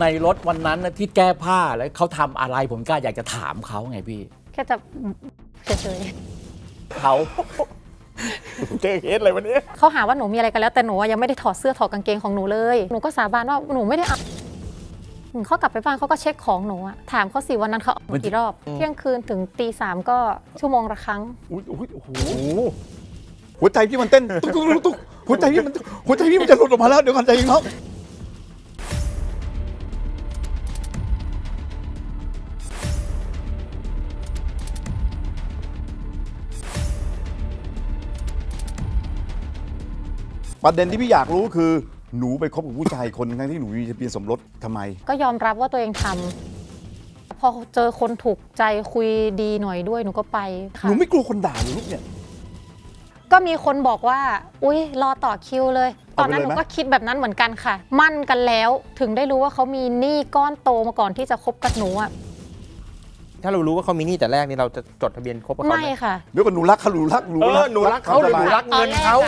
ในรถวันนั้นที่แก้ผ้าแล้วเขาทำอะไรผมกล้าอยากจะถามเขาไงพี่แค่จะเฉยๆเขาเจอเคสอะไรวันนี้เขาหาว่าหนูมีอะไรกันแล้วแต่หนูยังไม่ได้ถอดเสื้อถอดกางเกงของหนูเลยหนูก็สาบานว่าหนูไม่ได้อะเขากลับไปบ้านเขาก็เช็คของหนูอะถามเขาสิวันนั้นเขากี่รอบเที่ยงคืนถึงตีสามก็ชั่วโมงละครั้งอุ้ยโอ้โหหัวใจพี่มันเต้นตุ๊กตุ๊กตุ๊กหัวใจพี่มันหัวใจพี่มันจะหลุดออกมาแล้วเดี๋ยวกันใจเองเขาประเด็นที่พี่อยากรู้คือ หนูไปคบกับผู้ชายคนทั้งที่หนูมีทะเบียนสมรสทำไม ก็ยอมรับว่าตัวเองทำพอเจอคนถูกใจคุยดีหน่อยด้วยหนูก็ไปหค่ะนูไม่กลัวคนด่าหนูลูกเนี่ยก็มีคนบอกว่า อุ๊ยรอต่อคิวเลย ตอนนั้นหนูก็คิดแบบนั้นเหมือนกันค่ะ มั่นกันแล้ว ถึงได้รู้ว่าเขามีหนี้ก้อนโตมาก่อนที่จะคบกับหนูอ่ะถ้าเรารู้ว่าเขามีหนี้แต่แรกนี่เราจะจดทะเบียนคบกับเขาไม่ค่ะเดี๋ยวก่อนหนูรักเขาหนูรักหนูรักเขาหนูรักเงินเขา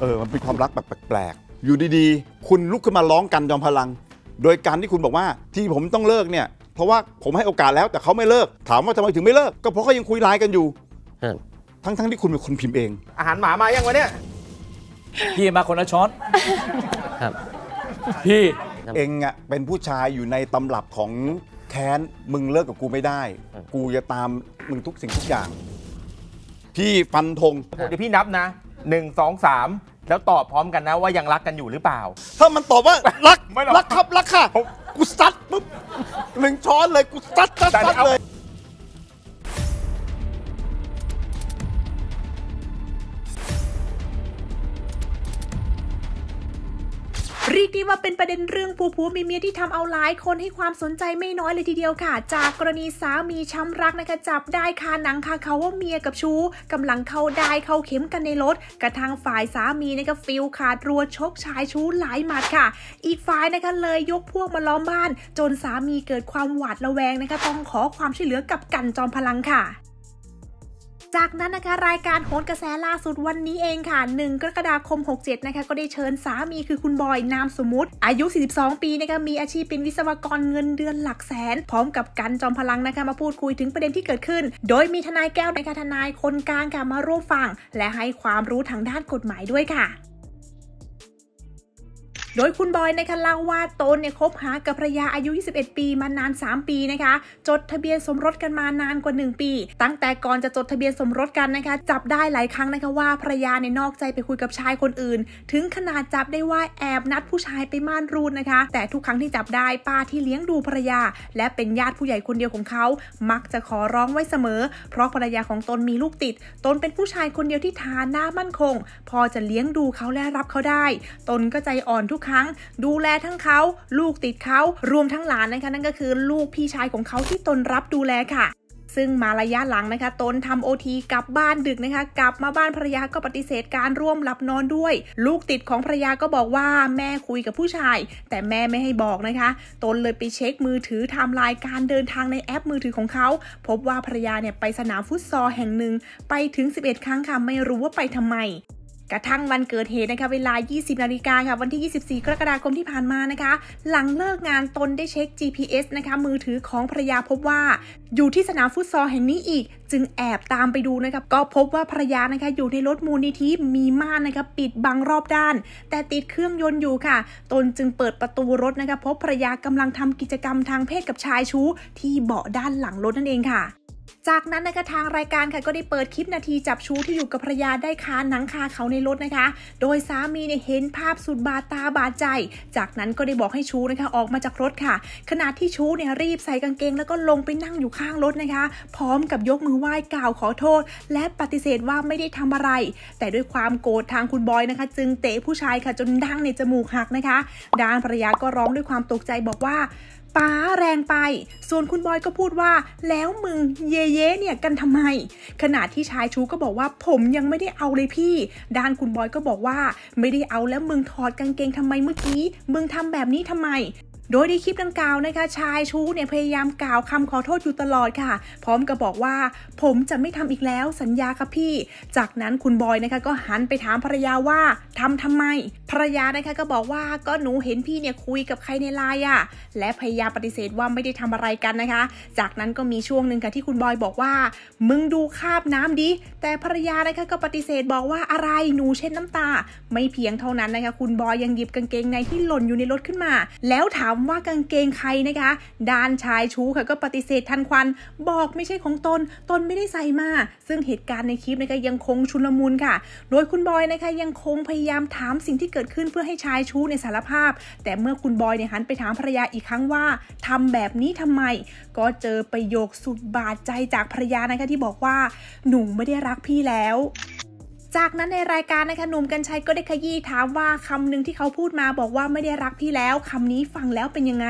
เออ มันเป็นความรักแบบแปลกๆ อยู่ดีๆ คุณลุกขึ้นมาร้องกันจอมพลัง โดยการที่คุณบอกว่าที่ผมต้องเลิกเนี่ย เพราะว่าผมให้โอกาสแล้วแต่เขาไม่เลิก ถามว่าทำไมถึงไม่เลิก ก็เพราะเขายังคุยไลน์กันอยู่ ทั้งๆ ที่คุณเป็นคนพิมพ์เอง อาหารหมามายังวะเนี่ย พี่มาคนละช้อนครับพี่ เองอ่ะ เป็นผู้ชายอยู่ในตำรับของแค้นมึงเลิกกับกูไม่ได้ กูจะตามมึงทุกสิ่งทุกอย่าง พี่ฟันธง เดี๋ยวพี่นับนะหนึ่งสองสามแล้วตอบพร้อมกันนะว่ายังรักกันอยู่หรือเปล่า ถ้ามันตอบว่า รัก รักครับ รักค่ะกูซัดปุ๊บหนึ่งช้อนเลยกูซัดซัดเลยเรียกได้ว่าเป็นประเด็นเรื่องผัวผัวเมียเมียที่ทำเอาหลายคนให้ความสนใจไม่น้อยเลยทีเดียวค่ะ จากกรณีสามีช้ำรักนะคะจับได้คาหนังคาเขาว่าเมียกับชู้ กำลังเข้าได้เข้าเข็มกันในรถ กระทั่งฝ่ายสามีนะคะฟิลขาดรัวชกชายชู้หลายหมัดค่ะ อีกฝ่ายนะคะเลยยกพวกมาล้อมบ้าน จนสามีเกิดความหวาดระแวงนะคะ ต้องขอความช่วยเหลือกับกันจอมพลังค่ะจากนั้นนะคะ รายการโหนกระแสล่าสุดวันนี้เองค่ะ1กรกฎาคม 67 นะคะ ก็ได้เชิญสามีคือคุณบอยนามสมมุติ อายุ 42 ปีนะคะ มีอาชีพเป็นวิศวกรเงินเดือนหลักแสน พร้อมกับกันจอมพลังนะคะ มาพูดคุยถึงประเด็นที่เกิดขึ้น โดยมีทนายแก้วนะคะทนายคนกลางค่ะ มาร่วมฟังและให้ความรู้ทางด้านกฎหมายด้วยค่ะโดยคุณบอยนะคะเล่าว่า ตนเนี่ยคบหากับภรรยาอายุ 21 ปีมานาน 3 ปีนะคะจดทะเบียนสมรสกันมานานกว่า 1 ปี ตั้งแต่ก่อนจะจดทะเบียนสมรสกันนะคะจับได้หลายครั้งนะคะว่าภรรยาเนี่ยนอกใจไปคุยกับชายคนอื่น ถึงขนาดจับได้ว่าแอบนัดผู้ชายไปม่านรูดนะคะ แต่ทุกครั้งที่จับได้ป้าที่เลี้ยงดูภรรยา และเป็นญาติผู้ใหญ่คนเดียวของเขามักจะขอร้องไว้เสมอ เพราะภรรยาของตนมีลูกติด ตนเป็นผู้ชายคนเดียวที่ฐานะมั่นคง พอจะเลี้ยงดูเขาและรับเขาได้ตนก็ใจอ่อนทุกคครั้งดูแลทั้งเขาลูกติดเขารวมทั้งหลานนะคะ นั่นก็คือลูกพี่ชายของเขาที่ตนรับดูแลค่ะ ซึ่งมาระยะหลังนะคะตนทำโอทีกลับบ้านดึกนะคะ กลับมาบ้านภรรยาก็ปฏิเสธการร่วมหลับนอนด้วย ลูกติดของภรรยาก็บอกว่าแม่คุยกับผู้ชาย แต่แม่ไม่ให้บอกนะคะ ตนเลยไปเช็คมือถือไทม์ไลน์การเดินทางในแอปมือถือของเขาพบว่าภรรยาเนี่ยไปสนามฟุตซอลแห่งหนึ่งไปถึง 11 ครั้งค่ะไม่รู้ว่าไปทำไมกระทั่งวันเกิดเหตุนะคะเวลา 20 นาฬิกาค่ะวันที่ 24 กรกฎาคมที่ผ่านมานะคะ หลังเลิกงานตนได้เช็ค GPS นะคะมือถือของภรรยาพบว่า อยู่ที่สนามฟุตซอลแห่งนี้อีก จึงแอบตามไปดูนะครับก็พบว่าภรรยานะคะอยู่ในรถมูลนิธิมีม่านนะคะปิดบังรอบด้าน แต่ติดเครื่องยนต์อยู่ค่ะ ตนจึงเปิดประตูรถนะคะพบภรรยากำลังทำกิจกรรมทางเพศกับชายชู้ที่เบาะด้านหลังรถนั่นเองค่ะจากนั้นในกระทางรายการค่ะก็ได้เปิดคลิปนาทีจับชู้ที่อยู่กับภรรยาได้คาหนังคาเขาในรถนะคะ โดยสามีเนี่ยเห็นภาพสุดบาดตาบาดใจ จากนั้นก็ได้บอกให้ชู้นะคะออกมาจากรถค่ะขณะที่ชู้เนี่ยรีบใส่กางเกงแล้วก็ลงไปนั่งอยู่ข้างรถนะคะ พร้อมกับยกมือไหว้กล่าวขอโทษ และปฏิเสธว่าไม่ได้ทำอะไร แต่ด้วยความโกรธทางคุณบอยนะคะ จึงเตะผู้ชายค่ะจนดั้งในจมูกหักนะคะ ด้านภรรยาก็ร้องด้วยความตกใจบอกว่าป้าแรงไป ส่วนคุณบอยก็พูดว่า แล้วมึงเยเยเนี่ยกันทำไมขณะที่ชายชูก็บอกว่าผมยังไม่ได้เอาเลยพี่ ด้านคุณบอยก็บอกว่าไม่ได้เอาแล้วมึงถอดกางเกงทำไมเมื่อกี้มึงทำแบบนี้ทำไม โดยในคลิปดังกล่าวนะคะชายชูเนี่ยพยายามกล่าวคำขอโทษอยู่ตลอดค่ะ พร้อมกับบอกว่า ผมจะไม่ทำอีกแล้วสัญญาค่ะพี่ จากนั้นคุณบอยนะคะก็หันไปถามภรรยาว่าทำทำไมภรรยานะคะก็บอกว่าก็หนูเห็นพี่เนี่ยคุยกับใครในไลน์อ่ะและพยายามปฏิเสธว่าไม่ได้ทำอะไรกันนะคะ จากนั้นก็มีช่วงหนึ่งค่ะ ที่คุณบอยบอกว่า มึงดูคาบน้ำดิแต่ภรรยานะคะก็ปฏิเสธบอกว่าอะไรหนูเช็ดน้ำตา ไม่เพียงเท่านั้นนะคะคุณบอยยังหยิบกางเกงในที่หล่นอยู่ในรถขึ้นมา แล้วถามว่ากางเกงใครนะคะ ด้านชายชู้ค่ะก็ปฏิเสธทันควันบอกไม่ใช่ของตน ตนไม่ได้ใส่มาซึ่งเหตุการณ์ในคลิปนะคะยังคงชุลมุนค่ะ โดยคุณบอยนะคะยังคงพยายามถามสิ่งที่เกิดขึ้นเพื่อให้ชายชู้ในสารภาพ แต่เมื่อคุณบอยเนี่ยหันไปถามภรรยาอีกครั้งว่า ทำแบบนี้ทำไม ก็เจอประโยคสุดบาดใจจากภรรยานะคะที่บอกว่าหนูไม่ได้รักพี่แล้วจากนั้นในรายการนะคะหนุ่มกัญชัยก็ได้ขยี้ถามว่า คำนึงที่เขาพูดมาบอกว่าไม่ได้รักพี่แล้ว คำนี้ฟังแล้วเป็นยังไง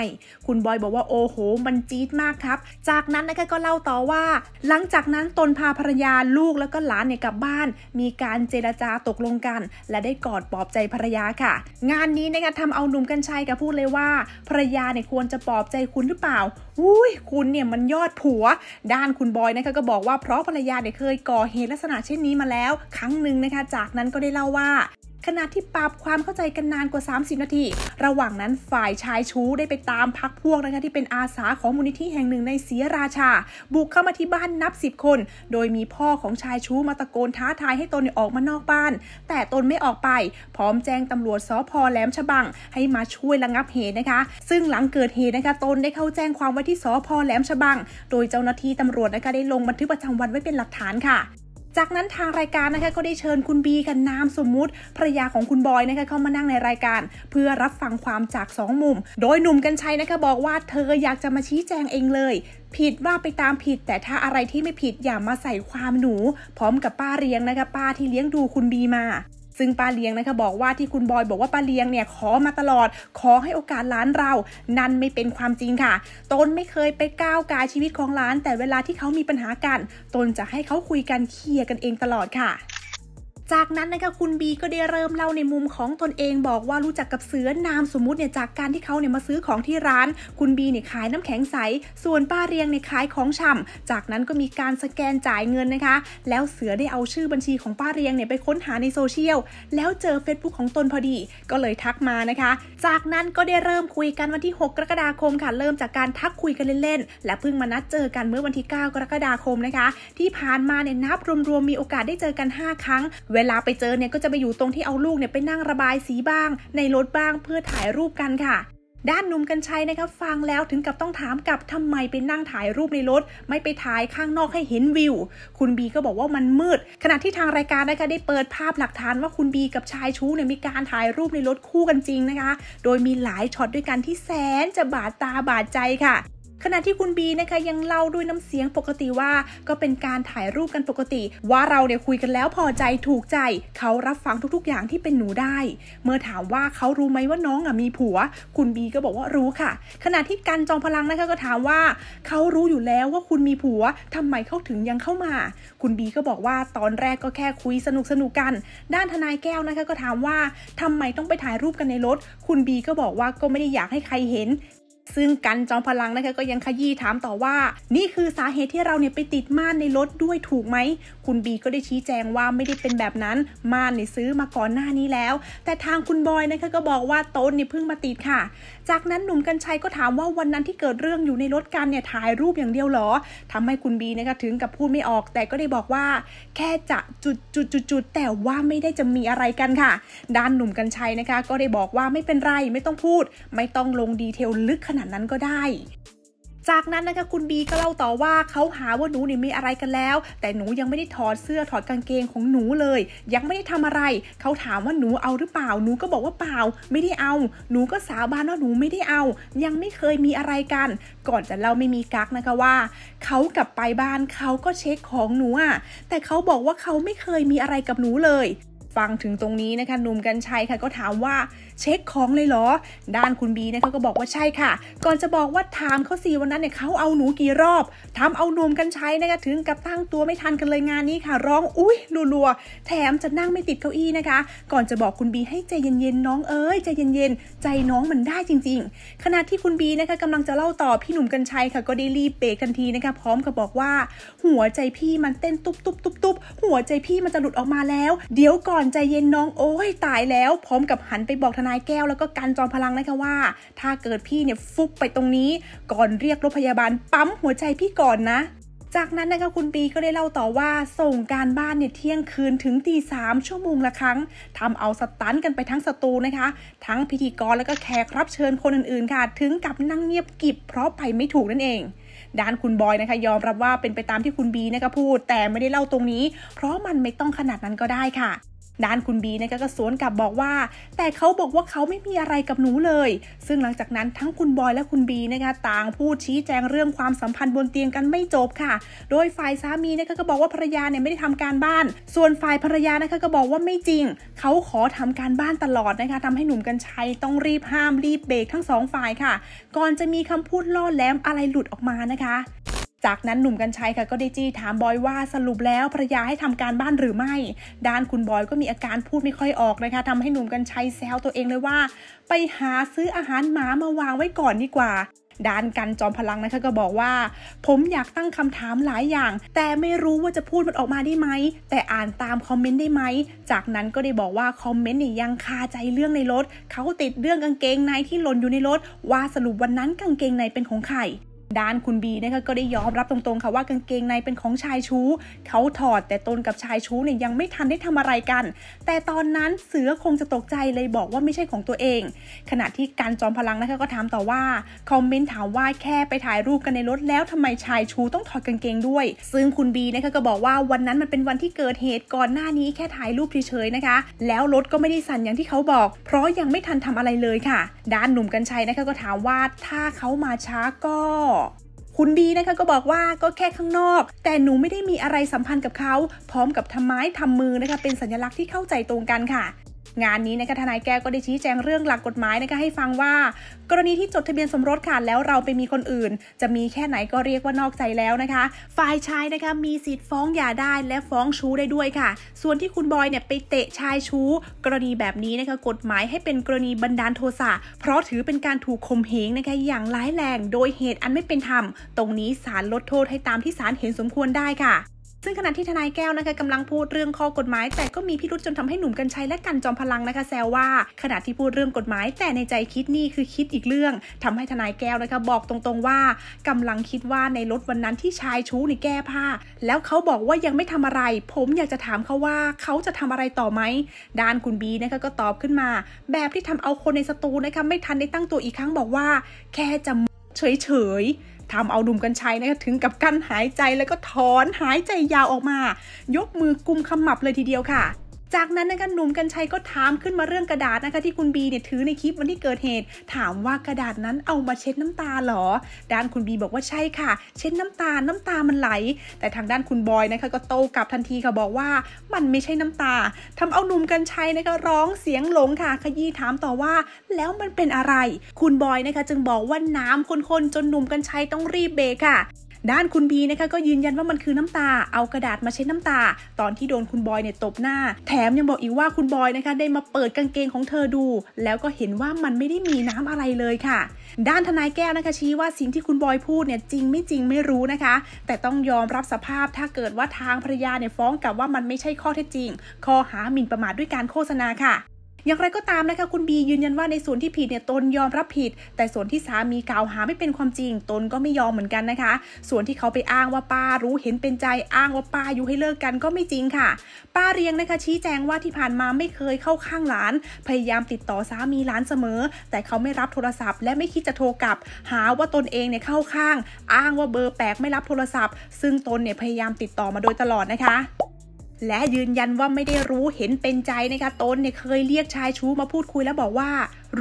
คุณบอยบอกว่าโอ้โหมันจี๊ดมากครับจากนั้นนะคะก็เล่าต่อว่า หลังจากนั้นตนพาภรรยาลูกแล้วก็หลานเนี่ยกลับบ้าน มีการเจรจาตกลงกัน และได้กอดปลอบใจภรรยาค่ะ งานนี้นะคะทำเอาหนุ่มกัญชัยก็พูดเลยว่า ภรรยาเนี่ยควรจะปลอบใจคุณหรือเปล่าอุ้ยคุณเนี่ยมันยอดผัว ด้านคุณบอยนะคะก็บอกว่าเพราะภรรยาเนี่ยเคยก่อเหตุลักษณะเช่นนี้มาแล้ว ครั้งหนึ่งนะคะจากนั้นก็ได้เล่าว่า ขณะที่ปรับความเข้าใจกันนานกว่า 30 นาที ระหว่างนั้นฝ่ายชายชู้ได้ไปตามพักพวกนะคะที่เป็นอาสาของมูลนิธิแห่งหนึ่งในเสียราชา บุกเข้ามาที่บ้านนับ10คนโดยมีพ่อของชายชู้มาตะโกนท้าทายให้ตนออกมานอกบ้าน แต่ตนไม่ออกไป พร้อมแจ้งตำรวจสพแหลมฉบัง ให้มาช่วยระงับเหตุนะคะ ซึ่งหลังเกิดเหตุนะคะตนได้เข้าแจ้งความไว้ที่สพแหลมฉบัง โดยเจ้าหน้าที่ตำรวจนะคะได้ลงบันทึกประจำวันไว้เป็นหลักฐานค่ะจากนั้นทางรายการนะคะก็ได้เชิญคุณบีกันนามสมมุติภรรยาของคุณบอยนะคะเข้ามานั่งในรายการ เพื่อรับฟังความจาก2มุม โดยหนุ่มกันชัยนะคะบอกว่าเธออยากจะมาชี้แจงเองเลย ผิดว่าไปตามผิด แต่ถ้าอะไรที่ไม่ผิดอย่ามาใส่ความหนู พร้อมกับป้าเลี้ยงนะคะป้าที่เลี้ยงดูคุณบีมาซึ่งป้าเลี้ยงนะคะบอกว่าที่คุณบอยบอกว่าป้าเลี้ยงเนี่ย ขอมาตลอด ขอให้โอกาสร้านเรา นั่นไม่เป็นความจริงค่ะ ตนไม่เคยไปก้าวกายชีวิตของร้าน แต่เวลาที่เขามีปัญหากัน ตนจะให้เขาคุยกันเคลียร์กันเองตลอดค่ะจากนั้นนะคะคุณบีก็ได้เริ่มเล่าในมุมของตนเองบอกว่ารู้จักกับเสือนามสมมุติเนี่ยจากการที่เขาเนี่ยมาซื้อของที่ร้านคุณบีเนี่ยขายน้ำแข็งใสส่วนป้าเรียงเนี่ยขายของชำ จากนั้นก็มีการสแกนจ่ายเงินนะคะ แล้วเสือได้เอาชื่อบัญชีของป้าเรียงเนี่ยไปค้นหาในโซเชียลแล้วเจอเฟซบุ๊กของตนพอดีก็เลยทักมานะคะ จากนั้นก็ได้เริ่มคุยกันวันที่ 6 กรกฎาคมค่ะ เริ่มจากการทักคุยกันเล่นๆและเพิ่งมานัดเจอกันเมื่อวันที่ 9 กรกฎาคมนะคะ ที่ผ่านมาเนี่ยนับรวมๆมีโอกาสได้เจอกัน 5 ครั้งเเวลาไปเจอเนี่ยก็จะไปอยู่ตรงที่เอาลูกเนี่ยไปนั่งระบายสีบ้าง ในรถบ้างเพื่อถ่ายรูปกันค่ะ ด้านนุ่มกัญชัยนะครับ ฟังแล้วถึงกับต้องถามกับทำไมไปนั่งถ่ายรูปในรถ ไม่ไปถ่ายข้างนอกให้เห็นวิวคุณบีก็บอกว่ามันมืด ขณะที่ทางรายการนะคะได้เปิดภาพหลักฐานว่าคุณบีกับชายชู้เนี่ยมีการถ่ายรูปในรถคู่กันจริงนะคะโดยมีหลายช็อตด้วยกันที่แสนจะบาดตาบาดใจค่ะขณะที่คุณบีนะคะยังเล่าด้วยน้ำเสียงปกติว่าก็เป็นการถ่ายรูปกันปกติ ว่าเราเนี่ยคุยกันแล้วพอใจถูกใจ เขารับฟังทุกๆอย่างที่เป็นหนูได้ เมื่อถามว่าเขารู้ไหมว่าน้องอ่ะมีผัว คุณบีก็บอกว่ารู้ค่ะ ขณะที่กันจองพลังนะคะก็ถามว่าเขารู้อยู่แล้วว่าคุณมีผัวทำไมเขาถึงยังเข้ามา คุณบีก็บอกว่าตอนแรกก็แค่คุยสนุกสนุกกัน ด้านทนายแก้วนะคะก็ถามว่าทำไมต้องไปถ่ายรูปกันในรถ คุณบีก็บอกว่าก็ไม่ได้อยากให้ใครเห็นซึ่งกันจอมพลังนะคะก็ยังขยี้ถามต่อว่า นี่คือสาเหตุที่เราเนี่ยไปติดม่านในรถด้วยถูกไหมคุณบีก็ได้ชี้แจงว่าไม่ได้เป็นแบบนั้นม่านเนี่ยซื้อมาก่อนหน้านี้แล้ว แต่ทางคุณบอยนะคะก็บอกว่าต้นเนี่ยเพิ่งมาติดค่ะ จากนั้นหนุ่มกัญชัยก็ถามว่าวันนั้นที่เกิดเรื่องอยู่ในรถกันเนี่ยถ่ายรูปอย่างเดียวหรอ ทำให้คุณบีนะคะถึงกับพูดไม่ออก แต่ก็ได้บอกว่า แค่จะจุดจุดจุดจุดแต่ว่าไม่ได้จะมีอะไรกันค่ะ ด้านหนุ่มกัญชัยนะคะ ก็ได้บอกว่าไม่เป็นไรไม่ต้องพูด ไม่ต้องลงดีเทลลึกขนาดนาดนั้นก็ได้ จากนั้นนะคะคุณบีก็เล่าต่อว่าเขาหาว่าหนูนี่มีอะไรกันแล้ว แต่หนูยังไม่ได้ถอดเสื้อถอดกางเกงของหนูเลย ยังไม่ได้ทำอะไร เขาถามว่าหนูเอาหรือเปล่า หนูก็บอกว่าเปล่า ไม่ได้เอา หนูก็สาบานว่าหนูไม่ได้เอา ยังไม่เคยมีอะไรกัน ก่อนจะเล่าไม่มีกักนะคะว่าเขากลับไปบ้านเขาก็เช็คของหนูอะแต่เขาบอกว่าเขาไม่เคยมีอะไรกับหนูเลยฟังถึงตรงนี้นะคะหนุ่มกัญชัยค่ะก็ถามว่าเช็คของเลยเหรอ ด้านคุณบีนะคะก็บอกว่าใช่ค่ะ ก่อนจะบอกว่าถามเขาสีวันนั้นเนี่ยเขาเอาหนูกี่รอบทำเอาหนุ่มกัญชัยนะคะถึงกับตั้งตัวไม่ทันกันเลยงานนี้ค่ะ ร้องอุ้ยรัวๆแถมจะนั่งไม่ติดเก้าอี้นะคะ ก่อนจะบอกคุณบีให้ใจเย็นๆน้องเอ้ยใจเย็นๆ ใจน้องมันได้จริง ๆ ขณะที่คุณบีนะคะกำลังจะเล่าต่อพี่หนุ่มกัญชัยค่ะก็ได้รีบเบรกทันทีนะคะ พร้อมกับบอกว่า หัวใจพี่มันเต้นตุบๆๆ หัวใจพี่มันจะหลุดออกมาแล้ว เดี๋ยวก่อนใจเย็นน้องโอ้ยตายแล้ว พร้อมกับหันไปบอกทนายแก้วแล้วก็กันจอมพลังนะคะว่า ถ้าเกิดพี่เนี่ยฟุบไปตรงนี้ก่อนเรียกรถพยาบาล ปั๊ม หัวใจพี่ก่อนนะ จากนั้นนะคะคุณปีก็ได้เล่าต่อว่า ส่งการบ้านเนี่ยเที่ยงคืนถึงตีสามชั่วโมงละครั้ง ทำเอาสตันกันไปทั้งสตูนะคะ ทั้งพิธีกรแล้วก็แขกรับเชิญคนอื่นๆ ค่ะถึงกับนั่งเงียบกิบเพราะไปไม่ถูกนั่นเอง ด้านคุณบอยนะคะยอมรับว่าเป็นไปตามที่คุณบีนะคะพูดแต่ไม่ได้เล่าตรงนี้ เพราะมันไม่ต้องขนาดนั้นก็ได้ค่ะด้านคุณบีนะคะก็สวนกลับบอกว่า แต่เขาบอกว่าเขาไม่มีอะไรกับหนูเลย ซึ่งหลังจากนั้นทั้งคุณบอยและคุณบีนะคะต่างพูดชี้แจงเรื่องความสัมพันธ์บนเตียงกันไม่จบค่ะ โดยฝ่ายสามีนะคะก็บอกว่าภรรยาเนี่ยไม่ได้ทำการบ้าน ส่วนฝ่ายภรรยานะคะก็บอกว่าไม่จริง เขาขอทำการบ้านตลอดนะคะทำให้หนุ่มกัญชัยต้องรีบห้ามรีบเบรกทั้งสองฝ่ายค่ะ ก่อนจะมีคำพูดล่อแหลมอะไรหลุดออกมานะคะจากนั้นหนุ่มกัญชัยค่ะก็ได้จี้ถามบอยว่าสรุปแล้วภรรยาให้ทำการบ้านหรือไม่ ด้านคุณบอยก็มีอาการพูดไม่ค่อยออกนะคะทำให้หนุ่มกัญชัยแซวตัวเองเลยว่า ไปหาซื้ออาหารหมามาวางไว้ก่อนดีกว่า ด้านกันจอมพลังนะคะก็บอกว่า ผมอยากตั้งคำถามหลายอย่าง แต่ไม่รู้ว่าจะพูดมันออกมาได้ไหมแต่อ่านตามคอมเมนต์ได้ไหมจากนั้นก็ได้บอกว่าคอมเมนต์เนี่ยยังคาใจเรื่องในรถเขาติดเรื่องกางเกงในที่หล่นอยู่ในรถ ว่าสรุปวันนั้นกางเกงในเป็นของใครด้านคุณบีนะคะ ก็ได้ยอมรับตรงๆค่ะว่ากางเกงในเป็นของชายชู้เขาถอด แต่ตนกับชายชู้เนี่ยยังไม่ทันได้ทำอะไรกัน แต่ตอนนั้นเสือคงจะตกใจเลยบอกว่าไม่ใช่ของตัวเอง ขณะที่การจอมพลัง นะคะ ก็ถามต่อว่า คอมเมนต์ถามว่า แค่ไปถ่ายรูปกันในรถแล้วทำไมชายชูต้องถอดกางเกงด้วยซึ่งคุณบีนะคะก็บอกว่าวันนั้นมันเป็นวันที่เกิดเหตุก่อนหน้านี้แค่ถ่ายรูปเฉยๆนะคะ แล้วรถก็ไม่ได้สั่นอย่างที่เขาบอก เพราะยังไม่ทันทำอะไรเลยค่ะ ด้านหนุ่มกัญชัยนะคะก็ถามว่าถ้าเขามาช้าก็คุณบีนะคะ ก็บอกว่าก็แค่ข้างนอก แต่หนูไม่ได้มีอะไรสัมพันธ์กับเขา พร้อมกับทำไม้ทำมือนะคะ เป็นสัญลักษณ์ที่เข้าใจตรงกันค่ะงานนี้นะคะทนายแก้วก็ได้ชี้แจงเรื่องหลักกฎหมายนะคะให้ฟังว่า กรณีที่จดทะเบียนสมรสค่ะแล้วเราไปมีคนอื่น จะมีแค่ไหนก็เรียกว่านอกใจแล้วนะคะ ฝ่ายชายนะคะมีสิทธิ์ฟ้องหย่าได้และฟ้องชู้ได้ด้วยค่ะ ส่วนที่คุณบอยเนี่ยไปเตะชายชู้ กรณีแบบนี้นะคะกฎหมายให้เป็นกรณีบันดาลโทสะเพราะถือเป็นการถูกข่มเหงนะคะอย่างร้ายแรง โดยเหตุอันไม่เป็นธรรม ตรงนี้ศาลลดโทษให้ตามที่ศาลเห็นสมควรได้ค่ะซึ่งขณะที่ทนายแก้วนะคะกำลังพูดเรื่องข้อกฎหมาย แต่ก็มีพิรุษจนทำให้หนุ่มกัญชัยและกันจอมพลังนะคะแซวว่าขณะที่พูดเรื่องกฎหมาย แต่ในใจคิดนี่คือคิดอีกเรื่องทำให้ทนายแก้วนะคะบอกตรงๆว่ากำลังคิดว่าในรถวันนั้นที่ชายชู้นี่แก้ผ้าแล้วเขาบอกว่ายังไม่ทำอะไร ผมอยากจะถามเขาว่าเขาจะทำอะไรต่อไหมด้านคุณบีนะคะก็ตอบขึ้นมา แบบที่ทำเอาคนในสตูนะคะไม่ทันได้ตั้งตัวอีกครั้งบอกว่าแค่จะเฉยๆทำเอาหนุ่มกัญชัยนะคะถึงกับกั้นหายใจ แล้วก็ถอนหายใจยาวออกมา ยกมือกุมขมับเลยทีเดียวค่ะจากนั้นนะคะหนุ่มกันชัยก็ถามขึ้นมาเรื่องกระดาษนะคะที่คุณบีเนี่ยถือในคลิปวันที่เกิดเหตุ ถามว่ากระดาษนั้นเอามาเช็ดน้ำตาหรอ ด้านคุณบีบอกว่าใช่ค่ะ เช็ดน้ำตา น้ำตามันไหล แต่ทางด้านคุณบอยนะคะก็โต้กลับทันทีค่ะบอกว่า มันไม่ใช่น้ำตา ทำเอาหนุ่มกันชัยนะคะร้องเสียงหลงค่ะขยี้ถามต่อว่า แล้วมันเป็นอะไร คุณบอยนะคะ จึงบอกว่าน้ำคนๆจนหนุ่มกันชัยต้องรีบเบรกค่ะด้านคุณบีนะคะก็ยืนยันว่ามันคือน้ำตา เอากระดาษมา เช็ดน้ำตา ตอนที่โดนคุณบอยเนี่ยตบหน้า แถมยังบอกอีกว่าคุณบอยนะคะ ได้มาเปิดกางเกงของเธอดู แล้วก็เห็นว่ามันไม่ได้มีน้ำอะไรเลยค่ะ ด้านทนายแก้วนะคะชี้ว่าสิ่งที่คุณบอยพูดเนี่ยจริงไม่จริงไม่รู้นะคะ แต่ต้องยอมรับสภาพถ้าเกิดว่าทางภรรยาเนี่ยฟ้องกับว่ามันไม่ใช่ข้อเท็จจริงข้อหาหมิ่นประมาทด้วยการโฆษณาค่ะอย่างไรก็ตามนะคะคุณบียืนยันว่าในส่วนที่ผิดเนี่ยตนยอมรับผิด แต่ส่วนที่สามีกล่าวหาไม่เป็นความจริง ตนก็ไม่ยอมเหมือนกันนะคะ ส่วนที่เขาไปอ้างว่าป้ารู้เห็นเป็นใจอ้างว่าป้าอยู่ให้เลิกกันก็ไม่จริงค่ะ ป้าเรียงนะคะชี้แจงว่าที่ผ่านมาไม่เคยเข้าข้างหลาน พยายามติดต่อสามีหลานเสมอ แต่เขาไม่รับโทรศัพท์ และไม่คิดจะโทรกลับ หาว่าตนเองเนี่ยเข้าข้าง อ้างว่าเบอร์แปลกไม่รับโทรศัพท์ ซึ่งตนเนี่ยพยายามติดต่อมาโดยตลอดนะคะและยืนยันว่าไม่ได้รู้เห็นเป็นใจนะคะตนเนี่ยเคยเรียกชายชู้มาพูดคุยแล้วบอกว่า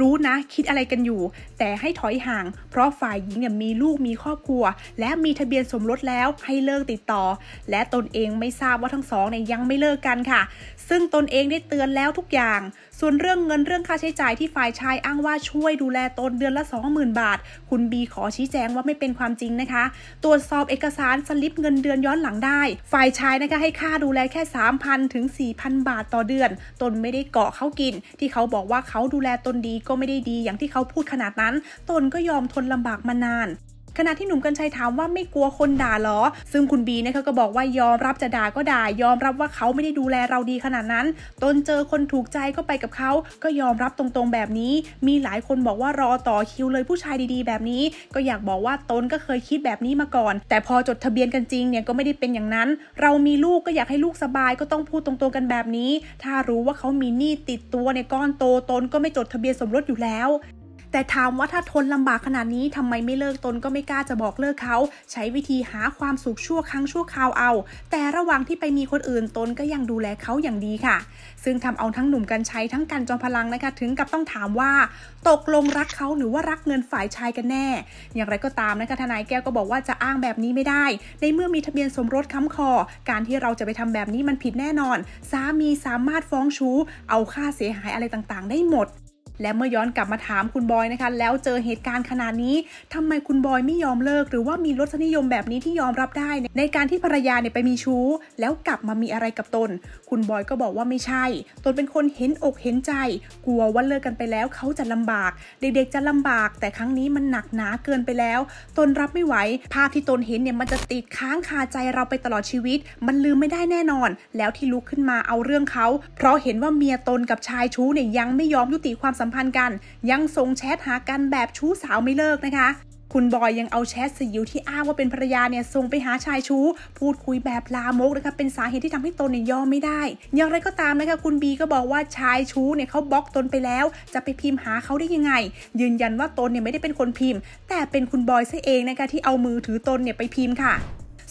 รู้นะคิดอะไรกันอยู่ แต่ให้ถอยห่าง เพราะฝ่ายหญิงเนี่ยมีลูกมีครอบครัว และมีทะเบียนสมรสแล้วให้เลิกติดต่อ และตนเองไม่ทราบว่าทั้งสองเนี่ยยังไม่เลิกกันค่ะ ซึ่งตนเองได้เตือนแล้วทุกอย่างส่วนเรื่องเงินเรื่องค่าใช้จ่ายที่ฝ่ายชายอ้างว่าช่วยดูแลตนเดือนละ 20,000บาท คุณบีขอชี้แจงว่าไม่เป็นความจริงนะคะ ตรวจสอบเอกสารสลิปเงินเดือนย้อนหลังได้ ฝ่ายชายนะคะให้ค่าดูแลแค่3,000ถึง4,000 บาทต่อเดือน ตนไม่ได้เกาะเขากิน ที่เขาบอกว่าเขาดูแลตนดีก็ไม่ได้ดี อย่างที่เขาพูดขนาดนั้นตนก็ยอมทนลำบากมานานขณะที่หนุ่มกัญชัยถามว่าไม่กลัวคนด่าหรอ ซึ่งคุณบีนะคะก็บอกว่ายอมรับจะด่าก็ด่า ยอมรับว่าเขาไม่ได้ดูแลเราดีขนาดนั้น ตนเจอคนถูกใจก็ไปกับเขา ก็ยอมรับตรง ๆแบบนี้ มีหลายคนบอกว่ารอต่อคิวเลยผู้ชายดี ๆ แบบนี้ ก็อยากบอกว่าตนก็เคยคิดแบบนี้มาก่อน แต่พอจดทะเบียนกันจริงเนี่ยก็ไม่ได้เป็นอย่างนั้น เรามีลูกก็อยากให้ลูกสบายก็ต้องพูดตรงๆกันแบบนี้ ถ้ารู้ว่าเขามีหนี้ติดตัวในก้อนโตตนก็ไม่จดทะเบียนสมรสอยู่แล้วแต่ถามว่าถ้าทนลำบากขนาดนี้ทำไมไม่เลิกตนก็ไม่กล้าจะบอกเลิกเขา ใช้วิธีหาความสุขชั่วครั้งชั่วคราวเอา แต่ระหว่างที่ไปมีคนอื่นตนก็ยังดูแลเขาอย่างดีค่ะ ซึ่งทำเอาทั้งหนุ่มกันใช้ทั้งกันจอมพลังนะคะถึงกับต้องถามว่า ตกลงรักเขาหรือว่ารักเงินฝ่ายชายกันแน่ อย่างไรก็ตามนะคะทนายแก้วก็บอกว่าจะอ้างแบบนี้ไม่ได้ ในเมื่อมีทะเบียนสมรสค้ำคอการที่เราจะไปทำแบบนี้มันผิดแน่นอน สามีสามารถฟ้องชู้ เอาค่าเสียหายอะไรต่างๆ ได้หมดและเมื่อย้อนกลับมาถามคุณบอยนะคะ แล้วเจอเหตุการณ์ขนาดนี้ ทำไมคุณบอยไม่ยอมเลิกหรือว่ามีรสนิยมแบบนี้ที่ยอมรับได้ ในการที่ภรรยาเนี่ยไปมีชู้ แล้วกลับมามีอะไรกับตน คุณบอยก็บอกว่าไม่ใช่ ตนเป็นคนเห็นอกเห็นใจ กลัวว่าเลิกกันไปแล้ว เขาจะลำบาก เด็กๆจะลำบากแต่ครั้งนี้มันหนักหนาเกินไปแล้ว ตนรับไม่ไหว ภาพที่ตนเห็นเนี่ยมันจะติดค้างคาใจเราไปตลอดชีวิต มันลืมไม่ได้แน่นอน แล้วที่ลุกขึ้นมาเอาเรื่องเขาเพราะเห็นว่าเมียตนกับชายชู้เนี่ยยังไม่ยอมยุติความสัมมพันธ์กัน ยังส่งแชทหากันแบบชู้สาวไม่เลิกนะคะ คุณบอยยังเอาแชทสยิวที่อ้างว่าเป็นภรรยาเนี่ยส่งไปหาชายชู้ พูดคุยแบบลามกนะคะเป็นสาเหตุที่ทำให้ตนเนี่ยยอมไม่ได้ อย่างไรก็ตามนะคะคุณบีก็บอกว่าชายชู้เนี่ยเขาบล็อกตนไปแล้ว จะไปพิมพ์หาเขาได้ยังไง ยืนยันว่าตนเนี่ยไม่ได้เป็นคนพิมพ์ แต่เป็นคุณบอยซะเองนะคะที่เอามือถือตนเนี่ยไปพิมพ์ค่ะ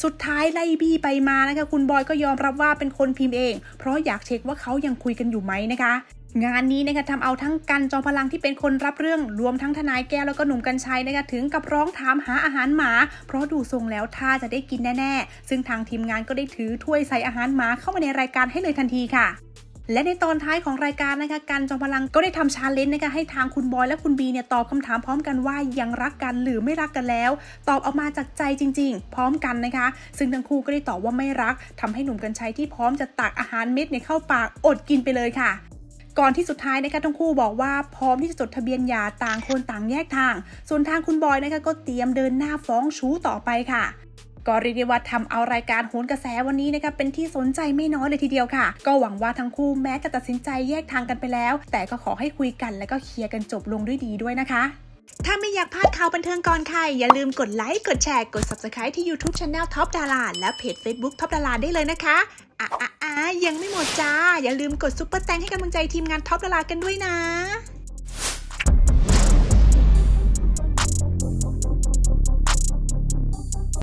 สุดท้ายไล่บี้ไปมานะคะคุณบอยก็ยอมรับว่าเป็นคนพิมพ์เอง เพราะอยากเช็คว่าเขายังคุยกันอยู่ไหมนะคะงานนี้นะคะทำเอาทั้งกันจอมพลังที่เป็นคนรับเรื่องรวมทั้งทนายแก้วแล้วก็หนุ่มกัญชัยนะคะถึงกับร้องถามหาอาหารหมา เพราะดูทรงแล้วท่าจะได้กินแน่ๆซึ่งทางทีมงานก็ได้ถือถ้วยใส่อาหารหมาเข้ามาในรายการให้เลยทันทีค่ะและในตอนท้ายของรายการนะคะกันจอมพลังก็ได้ทำชาเลนจ์นะคะให้ทางคุณบอยและคุณบีเนี่ยตอบคำถามพร้อมกันว่ายังรักกันหรือไม่รักกันแล้ว ตอบออกมาจากใจจริงๆ พร้อมกันนะคะ ซึ่งทั้งคู่ก็ได้ตอบว่าไม่รักทำให้หนุ่มกันชัยที่พร้อมจะตักอาหารเม็ดเนี่ยเข้าปากอดกินไปเลยค่ะก่อนที่สุดท้ายนะคะทั้งคู่บอกว่าพร้อมที่จะจดทะเบียนหย่าต่างคนต่างแยกทาง ส่วนทางคุณบอยนะคะก็เตรียมเดินหน้าฟ้องชู้ต่อไปค่ะ ก็เรียกได้ว่าทำเอารายการโหนกระแสวันนี้นะคะเป็นที่สนใจไม่น้อยเลยทีเดียวค่ะ ก็หวังว่าทั้งคู่แม้จะตัดสินใจแยกทางกันไปแล้ว แต่ก็ขอให้คุยกันและก็เคลียร์กันจบลงด้วยดีด้วยนะคะถ้าไม่อยากพลาดข่าวบันเทิงก่อนใครอย่าลืมกดไลค์ กดแชร์กด subscribe ที่ YouTube Channel Top ดาราและเพจ Facebook Top ดาราได้เลยนะคะอ่ะอ่ะอ่ะยังไม่หมดจ้า อย่าลืมกดซุปเปอร์แตงให้กำลังใจทีมงานท็อปดารากันด้วยนะ